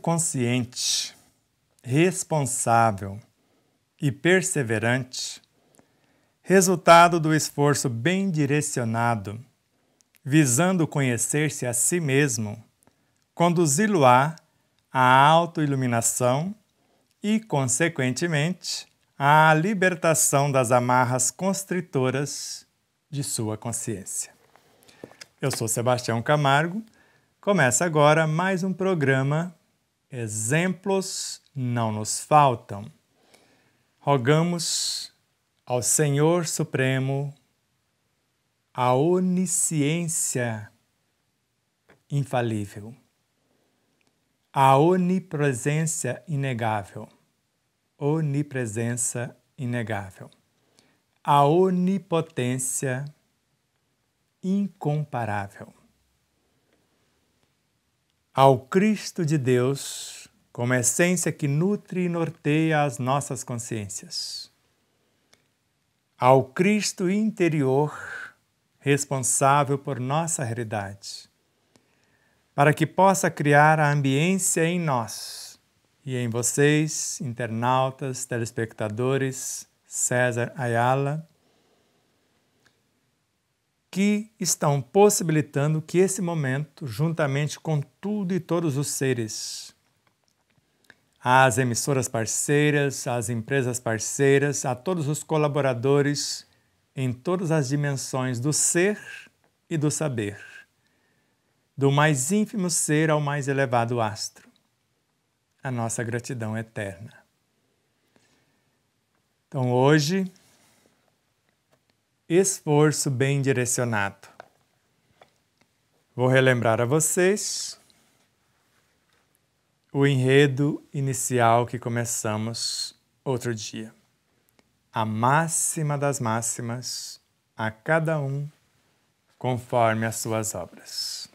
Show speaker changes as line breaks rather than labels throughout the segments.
consciente, responsável e perseverante, resultado do esforço bem direcionado, visando conhecer-se a si mesmo, conduzi-lo a à autoiluminação e, consequentemente, à libertação das amarras constritoras de sua consciência. Eu sou Sebastião Camargo. Começa agora mais um programa exemplos não nos faltam. Rogamos ao Senhor Supremo a onisciência infalível, a onipresença inegável, onipresença inegável, a onipotência incomparável ao Cristo de Deus como essência que nutre e norteia as nossas consciências. Ao Cristo interior, responsável por nossa realidade, para que possa criar a ambiência em nós e em vocês, internautas, telespectadores, César Ayala, que estão possibilitando que esse momento, juntamente com tudo e todos os seres, às emissoras parceiras, às empresas parceiras, a todos os colaboradores em todas as dimensões do ser e do saber, do mais ínfimo ser ao mais elevado astro, a nossa gratidão eterna. Então hoje, esforço bem direcionado. Vou relembrar a vocês o enredo inicial que começamos outro dia. A máxima das máximas a cada um conforme as suas obras.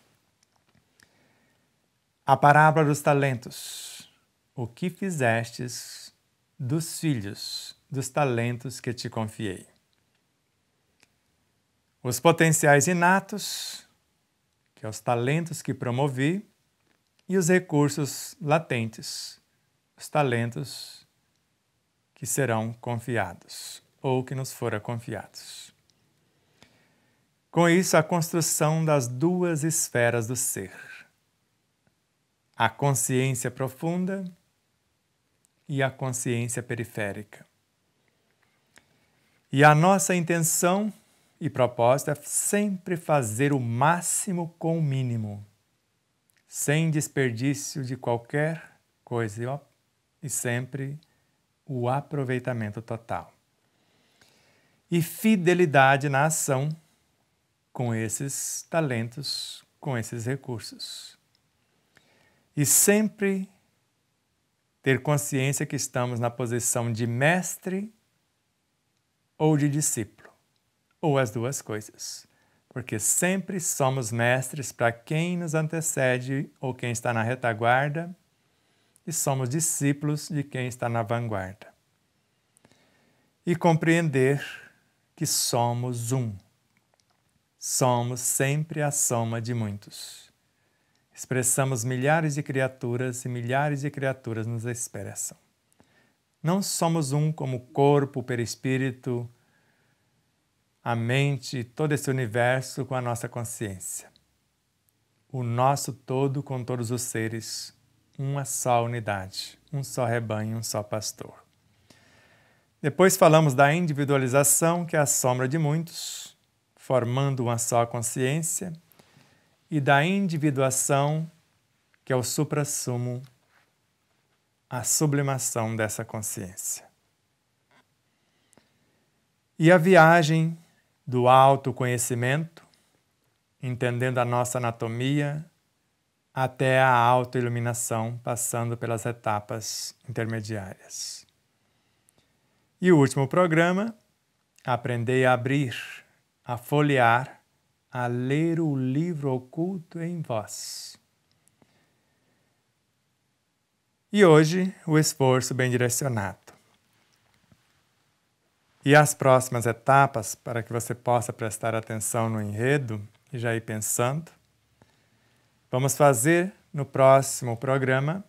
A parábola dos talentos. O que fizestes dos filhos, dos talentos que te confiei? os potenciais inatos, que é os talentos que promovi, e os recursos latentes, os talentos que serão confiados ou que nos foram confiados. Com isso, a construção das duas esferas do ser, a consciência profunda e a consciência periférica. E a nossa intenção e proposta é sempre fazer o máximo com o mínimo, sem desperdício de qualquer coisa ó, e sempre o aproveitamento total. E fidelidade na ação com esses talentos, com esses recursos. E sempre ter consciência que estamos na posição de mestre ou de discípulo ou as duas coisas, porque sempre somos mestres para quem nos antecede ou quem está na retaguarda, e somos discípulos de quem está na vanguarda. E compreender que somos um. Somos sempre a soma de muitos. Expressamos milhares de criaturas e milhares de criaturas nos expressam. Não somos um como corpo, perispírito, a mente e todo esse universo com a nossa consciência. O nosso todo com todos os seres, uma só unidade, um só rebanho, um só pastor. Depois falamos da individualização, que é a sombra de muitos, formando uma só consciência, e da individuação, que é o suprassumo, a sublimação dessa consciência. E a viagem do autoconhecimento, entendendo a nossa anatomia, até a autoiluminação, passando pelas etapas intermediárias. E o último programa, aprender a abrir, a folhear, a ler o livro oculto em vós. E hoje, o esforço bem direcionado. E as próximas etapas, para que você possa prestar atenção no enredo e já ir pensando, vamos fazer no próximo programa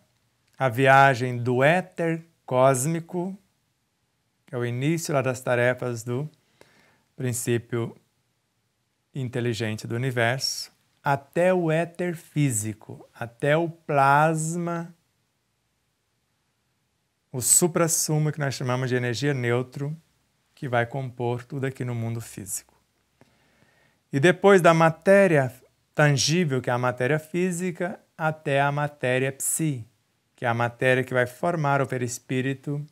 a viagem do éter cósmico, que é o início lá das tarefas do princípio inteligente do universo, até o éter físico, até o plasma, o suprassumo que nós chamamos de energia neutro que vai compor tudo aqui no mundo físico. E depois da matéria tangível, que é a matéria física, até a matéria psi, que é a matéria que vai formar o perispírito,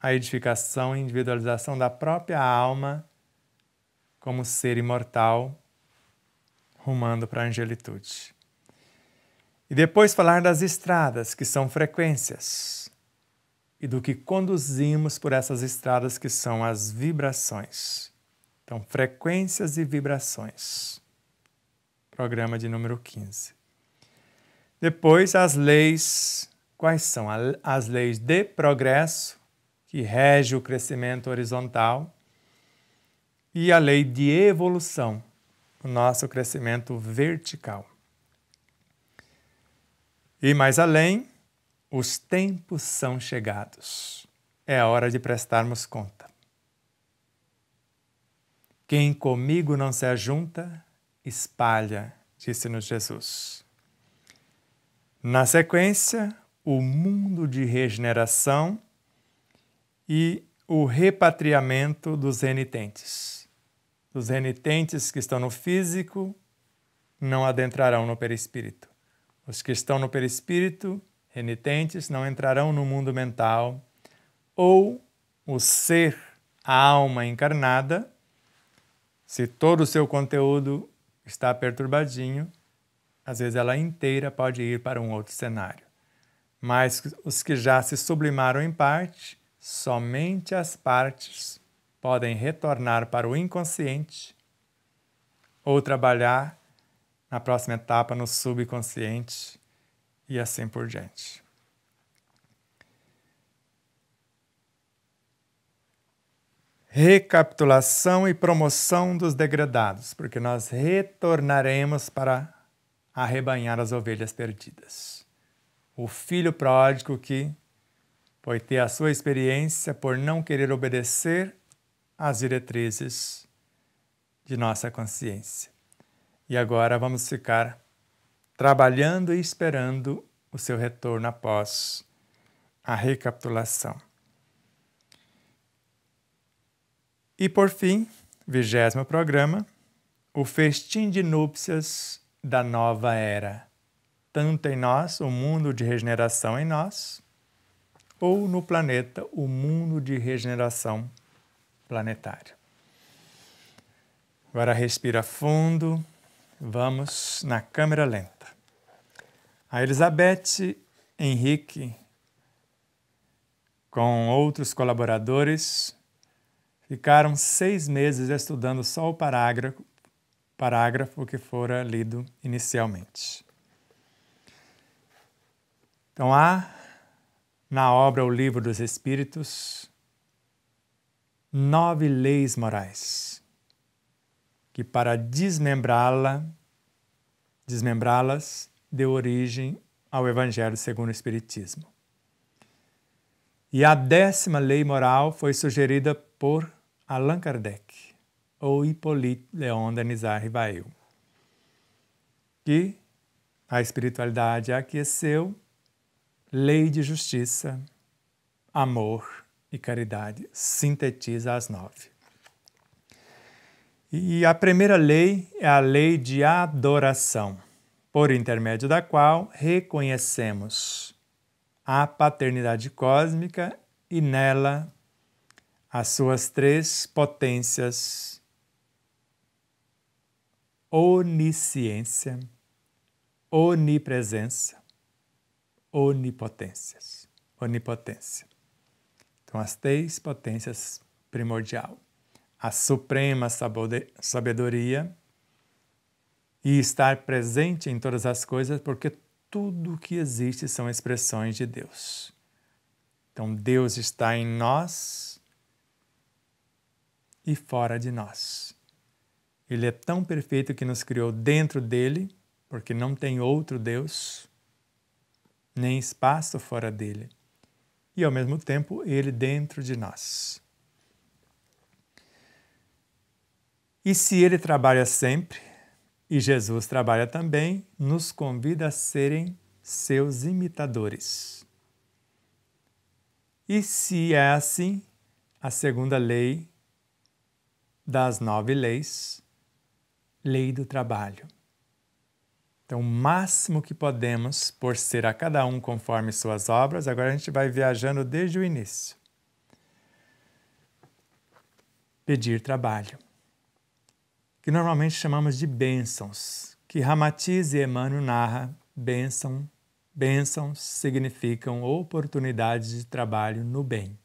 a edificação e individualização da própria alma como ser imortal rumando para a angelitude. E depois falar das estradas, que são frequências e do que conduzimos por essas estradas que são as vibrações. Então, frequências e vibrações. Programa de número 15. Depois, as leis. Quais são as leis de progresso, que rege o crescimento horizontal, e a lei de evolução, o nosso crescimento vertical. E mais além, os tempos são chegados. É a hora de prestarmos conta. Quem comigo não se ajunta, espalha, disse-nos Jesus. Na sequência, o mundo de regeneração e o repatriamento dos renitentes. Os renitentes que estão no físico não adentrarão no perispírito. Os que estão no perispírito renitentes não entrarão no mundo mental, ou o ser, a alma encarnada, se todo o seu conteúdo está perturbadinho, às vezes ela inteira pode ir para um outro cenário. Mas os que já se sublimaram em parte, somente as partes podem retornar para o inconsciente ou trabalhar na próxima etapa no subconsciente e assim por diante. Recapitulação e promoção dos degradados, porque nós retornaremos para arrebanhar as ovelhas perdidas. O filho pródigo que foi ter a sua experiência por não querer obedecer às diretrizes de nossa consciência. E agora vamos ficar trabalhando e esperando o seu retorno após a recapitulação. E por fim, vigésimo programa, o festim de núpcias da nova era, tanto em nós, o mundo de regeneração em nós, ou no planeta, o mundo de regeneração planetária. Agora respira fundo, vamos na câmera lenta. A Elizabeth Henrique, com outros colaboradores, ficaram seis meses estudando só o parágrafo, parágrafo que fora lido inicialmente. Então, há na obra O Livro dos Espíritos nove leis morais que, para desmembrá-la, desmembrá-las, deu origem ao Evangelho segundo o Espiritismo. E a décima lei moral foi sugerida por Allan Kardec, ou Hippolyte Leon Danizar Rivail, que a espiritualidade aqueceu, lei de justiça, amor e caridade, sintetiza as nove. E a primeira lei é a lei de adoração por intermédio da qual reconhecemos a paternidade cósmica e nela as suas três potências: onisciência, onipresença, onipotências, onipotência. Então, as três potências primordial, a suprema sabedoria e estar presente em todas as coisas, porque tudo o que existe são expressões de Deus. Então Deus está em nós e fora de nós. Ele é tão perfeito que nos criou dentro dele, porque não tem outro Deus, nem espaço fora dele. E ao mesmo tempo, ele dentro de nós. E se ele trabalha sempre, e Jesus trabalha também, nos convida a serem seus imitadores. E se é assim, a segunda lei das nove leis, lei do trabalho. Então, o máximo que podemos, por ser a cada um conforme suas obras, agora a gente vai viajando desde o início. Pedir trabalho que normalmente chamamos de bênçãos, que Ramatiz e Emmanuel narra bênção, bênçãos significam oportunidades de trabalho no bem.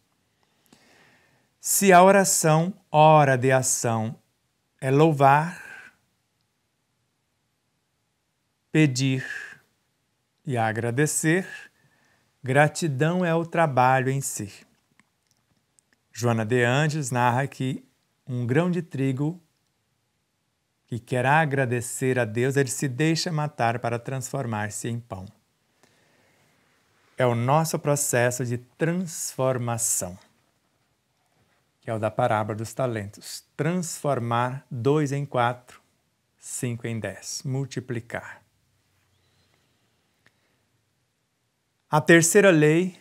Se a oração, hora de ação, é louvar, pedir e agradecer, gratidão é o trabalho em si. Joana de Anjos narra que um grão de trigo que quer agradecer a Deus, ele se deixa matar para transformar-se em pão. É o nosso processo de transformação, que é o da parábola dos talentos. Transformar dois em quatro, cinco em dez, multiplicar. A terceira lei,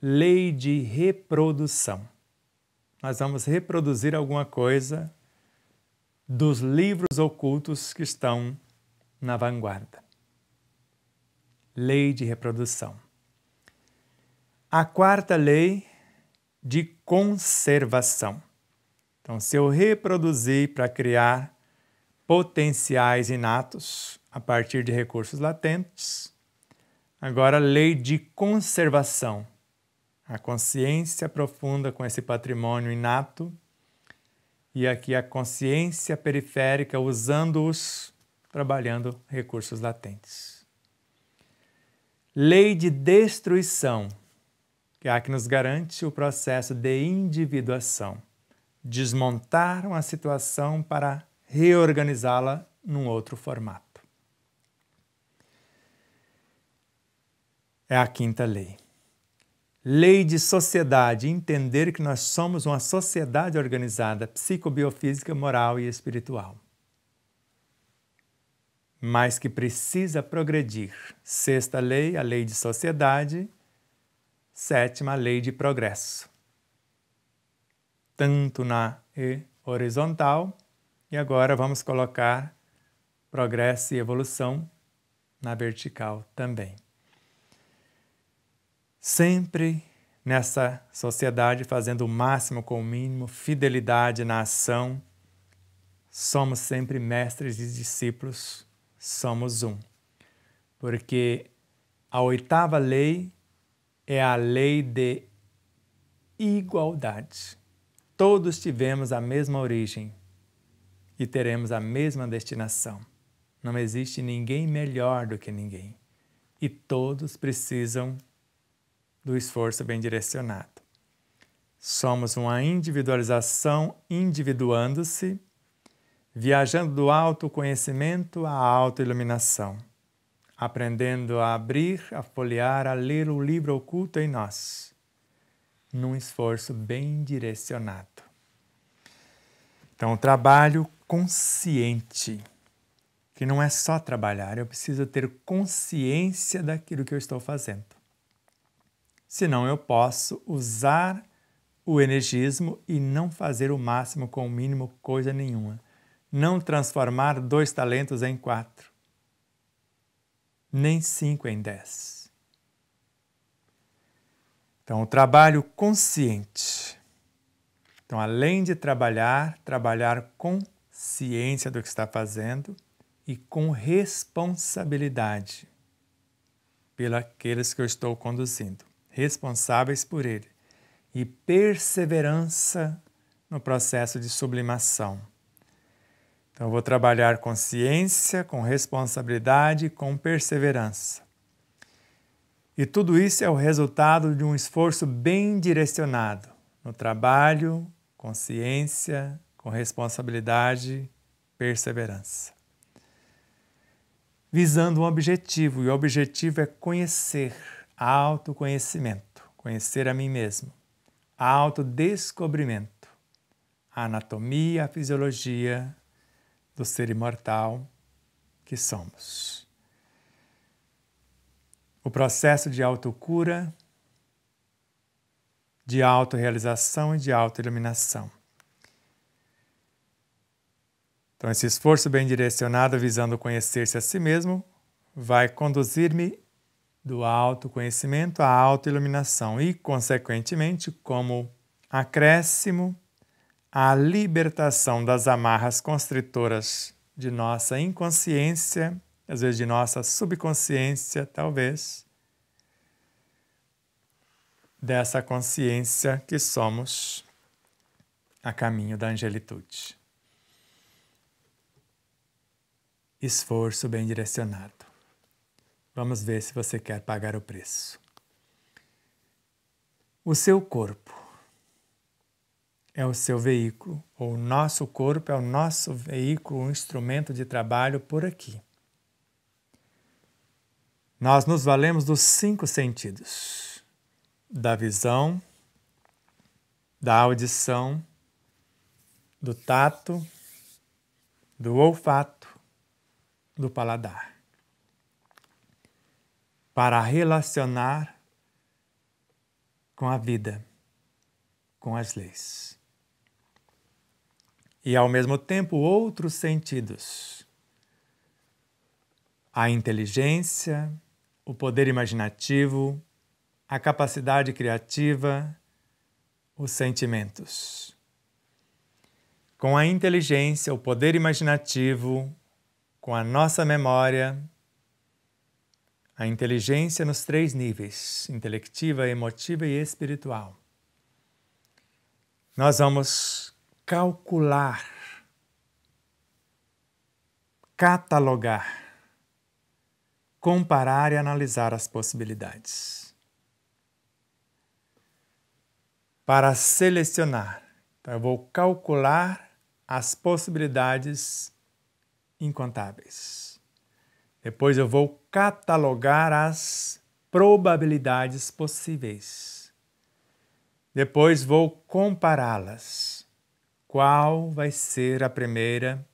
lei de reprodução. Nós vamos reproduzir alguma coisa dos livros ocultos que estão na vanguarda. Lei de reprodução. A quarta lei de conservação. Então, se eu reproduzir para criar potenciais inatos a partir de recursos latentes, agora lei de conservação. A consciência profunda com esse patrimônio inato e aqui a consciência periférica usando-os, trabalhando recursos latentes. Lei de destruição, que é a que nos garante o processo de individuação. Desmontar uma situação para reorganizá-la num outro formato. É a quinta lei. Lei de sociedade, entender que nós somos uma sociedade organizada, psicobiofísica, moral e espiritual. Mas que precisa progredir. Sexta lei, a lei de sociedade. Sétima, a lei de progresso. Tanto na e horizontal, e agora vamos colocar progresso e evolução na vertical também sempre nessa sociedade fazendo o máximo com o mínimo, fidelidade na ação. Somos sempre mestres e discípulos, somos um. Porque a oitava lei é a lei de igualdade. Todos tivemos a mesma origem e teremos a mesma destinação. Não existe ninguém melhor do que ninguém. E todos precisam do esforço bem direcionado. Somos uma individualização individuando-se, viajando do autoconhecimento à autoiluminação, aprendendo a abrir, a folhear, a ler o livro oculto em nós, num esforço bem direcionado. Então, o trabalho consciente, que não é só trabalhar, eu preciso ter consciência daquilo que eu estou fazendo senão eu posso usar o energismo e não fazer o máximo com o mínimo coisa nenhuma. Não transformar dois talentos em quatro, nem cinco em dez. Então, o trabalho consciente. Então, além de trabalhar, trabalhar com ciência do que está fazendo e com responsabilidade pelos aqueles que eu estou conduzindo responsáveis por ele, e perseverança no processo de sublimação. Então, eu vou trabalhar com ciência, com responsabilidade, com perseverança. E tudo isso é o resultado de um esforço bem direcionado no trabalho, consciência, com responsabilidade, perseverança. Visando um objetivo, e o objetivo é conhecer autoconhecimento, conhecer a mim mesmo, autodescobrimento, a anatomia, a fisiologia do ser imortal que somos. O processo de autocura, de autorrealização e de autoiluminação. Então, esse esforço bem direcionado visando conhecer-se a si mesmo vai conduzir-me do autoconhecimento à autoiluminação e, consequentemente, como acréscimo, à libertação das amarras constritoras de nossa inconsciência, às vezes de nossa subconsciência, talvez, dessa consciência que somos a caminho da angelitude. Esforço bem direcionado. Vamos ver se você quer pagar o preço. O seu corpo é o seu veículo, ou o nosso corpo é o nosso veículo, um instrumento de trabalho por aqui. Nós nos valemos dos cinco sentidos: da visão, da audição, do tato, do olfato, do paladar para relacionar com a vida, com as leis. E ao mesmo tempo, outros sentidos. A inteligência, o poder imaginativo, a capacidade criativa, os sentimentos. Com a inteligência, o poder imaginativo, com a nossa memória, a inteligência nos três níveis: intelectiva, emotiva e espiritual. Nós vamos calcular, catalogar, comparar e analisar as possibilidades. Para selecionar, então eu vou calcular as possibilidades incontáveis. Depois eu vou catalogar as probabilidades possíveis. Depois vou compará-las. Qual vai ser a primeira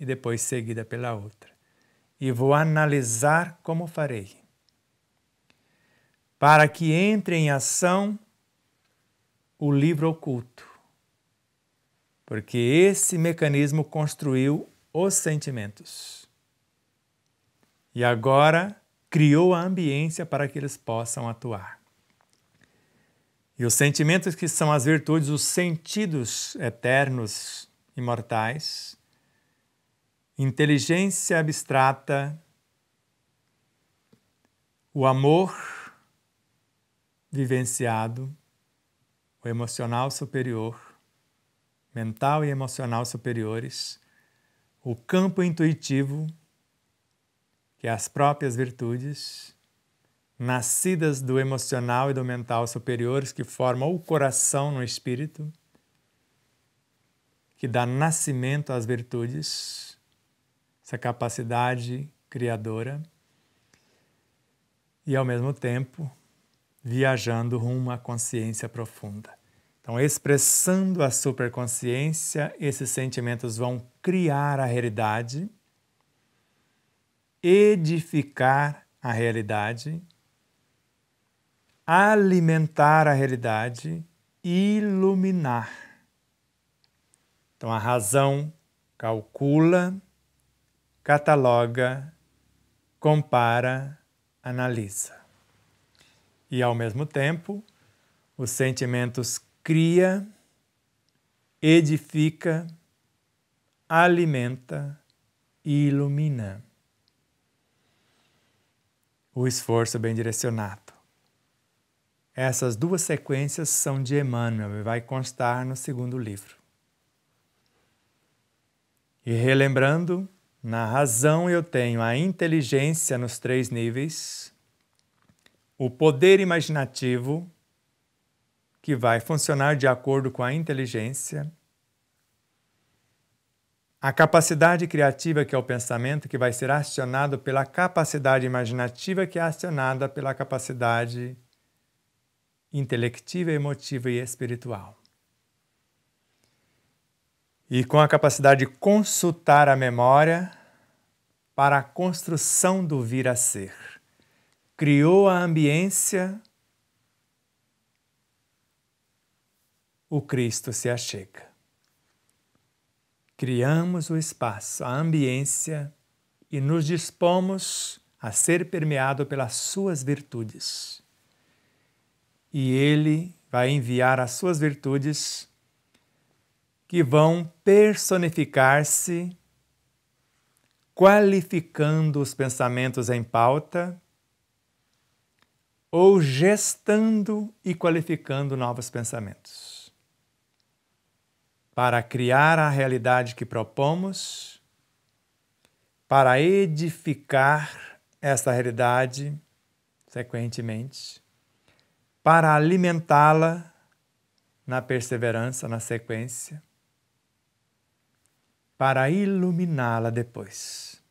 e depois seguida pela outra. E vou analisar como farei. Para que entre em ação o livro oculto. Porque esse mecanismo construiu os sentimentos e agora criou a ambiência para que eles possam atuar. E os sentimentos que são as virtudes, os sentidos eternos, imortais, inteligência abstrata, o amor vivenciado, o emocional superior, mental e emocional superiores, o campo intuitivo que as próprias virtudes, nascidas do emocional e do mental superiores, que formam o coração no espírito, que dá nascimento às virtudes, essa capacidade criadora, e ao mesmo tempo viajando rumo à consciência profunda. Então, expressando a superconsciência, esses sentimentos vão criar a realidade edificar a realidade, alimentar a realidade, iluminar. Então a razão calcula, cataloga, compara, analisa. E ao mesmo tempo, os sentimentos cria, edifica, alimenta e ilumina o esforço bem direcionado. Essas duas sequências são de Emmanuel e vai constar no segundo livro. E relembrando, na razão eu tenho a inteligência nos três níveis, o poder imaginativo, que vai funcionar de acordo com a inteligência, a capacidade criativa, que é o pensamento, que vai ser acionado pela capacidade imaginativa, que é acionada pela capacidade intelectiva, emotiva e espiritual. E com a capacidade de consultar a memória para a construção do vir a ser. Criou a ambiência, o Cristo se achega criamos o espaço, a ambiência e nos dispomos a ser permeado pelas suas virtudes. E ele vai enviar as suas virtudes que vão personificar-se, qualificando os pensamentos em pauta ou gestando e qualificando novos pensamentos para criar a realidade que propomos, para edificar esta realidade sequentemente, para alimentá-la na perseverança, na sequência, para iluminá-la depois.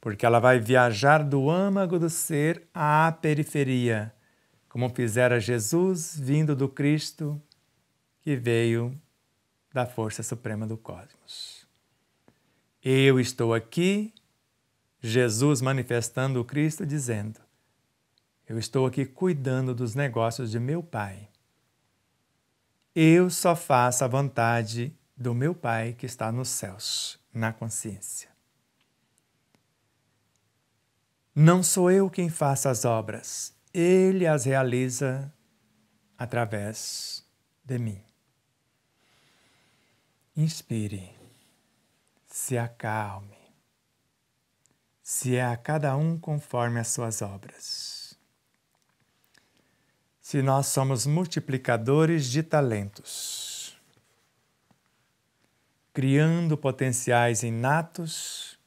Porque ela vai viajar do âmago do ser à periferia, como fizera Jesus vindo do Cristo que veio da Força Suprema do Cosmos. Eu estou aqui, Jesus manifestando o Cristo, dizendo: Eu estou aqui cuidando dos negócios de meu Pai. Eu só faço a vontade do meu Pai que está nos céus, na consciência. Não sou eu quem faço as obras, Ele as realiza através de mim. Inspire, se acalme, se é a cada um conforme as suas obras. Se nós somos multiplicadores de talentos, criando potenciais inatos,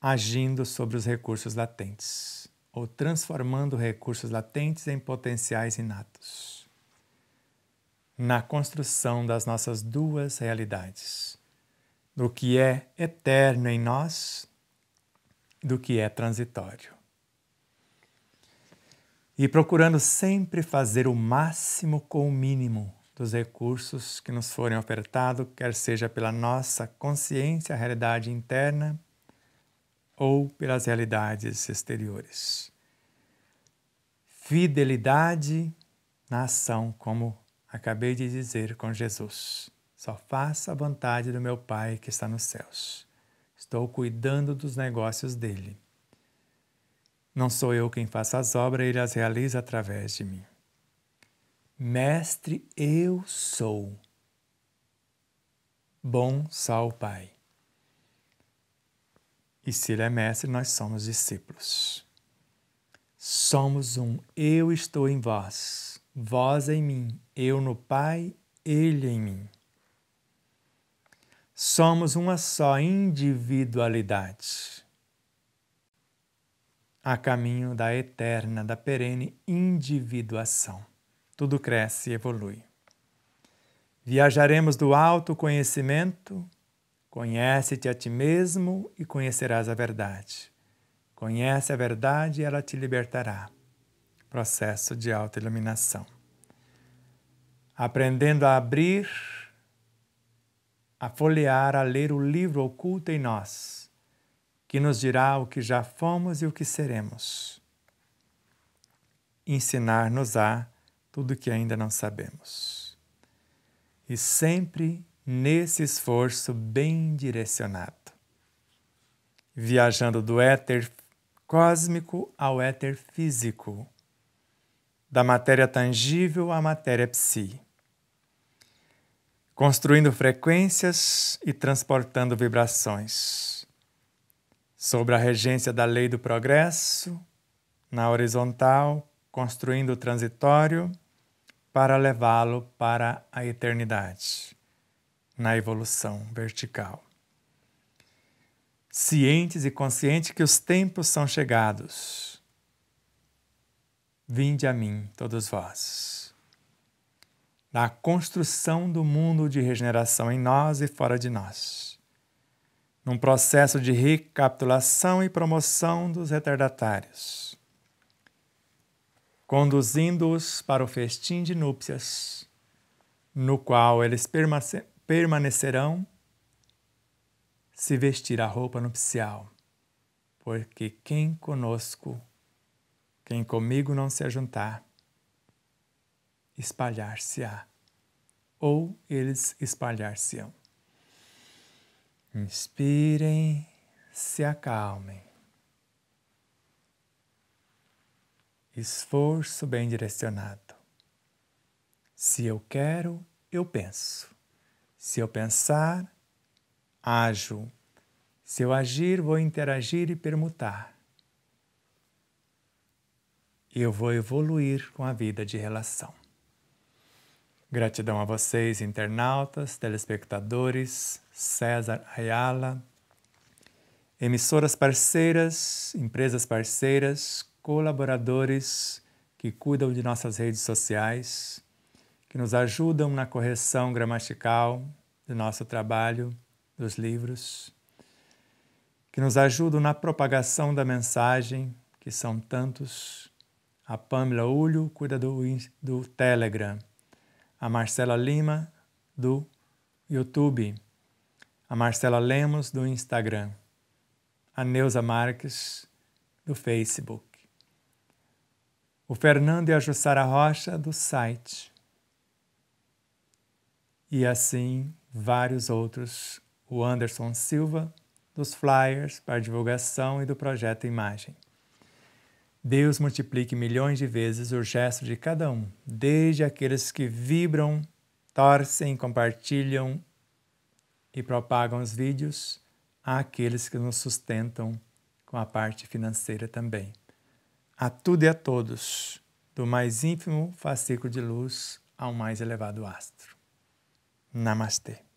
agindo sobre os recursos latentes, ou transformando recursos latentes em potenciais inatos na construção das nossas duas realidades, do que é eterno em nós, do que é transitório. E procurando sempre fazer o máximo com o mínimo dos recursos que nos forem ofertados, quer seja pela nossa consciência, realidade interna, ou pelas realidades exteriores. Fidelidade na ação como acabei de dizer com Jesus: Só faça a vontade do meu Pai que está nos céus. Estou cuidando dos negócios dele. Não sou eu quem faço as obras, ele as realiza através de mim. Mestre, eu sou. Bom sal Pai. E se ele é mestre, nós somos discípulos. Somos um eu estou em vós Vós em mim, eu no Pai, Ele em mim. Somos uma só individualidade a caminho da eterna, da perene individuação. Tudo cresce e evolui. Viajaremos do alto conhecimento, conhece-te a ti mesmo e conhecerás a verdade. Conhece a verdade e ela te libertará processo de autoiluminação. Aprendendo a abrir, a folhear, a ler o livro oculto em nós, que nos dirá o que já fomos e o que seremos. Ensinar-nos a tudo que ainda não sabemos. E sempre nesse esforço bem direcionado. Viajando do éter cósmico ao éter físico da matéria tangível à matéria psi, construindo frequências e transportando vibrações. Sobre a regência da lei do progresso, na horizontal, construindo o transitório para levá-lo para a eternidade, na evolução vertical. Cientes e conscientes que os tempos são chegados Vinde a mim, todos vós. na construção do mundo de regeneração em nós e fora de nós. Num processo de recapitulação e promoção dos retardatários, conduzindo-os para o festim de núpcias, no qual eles permanecerão se vestir a roupa nupcial, porque quem conosco quem comigo não se ajuntar, espalhar-se-á, ou eles espalhar-se-ão. Inspirem, se acalmem. Esforço bem direcionado. Se eu quero, eu penso. Se eu pensar, ajo. Se eu agir, vou interagir e permutar e eu vou evoluir com a vida de relação. Gratidão a vocês, internautas, telespectadores, César Ayala, emissoras parceiras, empresas parceiras, colaboradores que cuidam de nossas redes sociais, que nos ajudam na correção gramatical do nosso trabalho, dos livros, que nos ajudam na propagação da mensagem, que são tantos a Pamela Ulho cuida do, do Telegram. A Marcela Lima, do YouTube. A Marcela Lemos, do Instagram. A Neuza Marques, do Facebook. O Fernando e a Jussara Rocha, do site. E assim vários outros. O Anderson Silva, dos flyers para divulgação e do projeto Imagem. Deus multiplique milhões de vezes o gesto de cada um, desde aqueles que vibram, torcem, compartilham e propagam os vídeos, àqueles que nos sustentam com a parte financeira também. A tudo e a todos, do mais ínfimo fascículo de luz ao mais elevado astro. Namastê.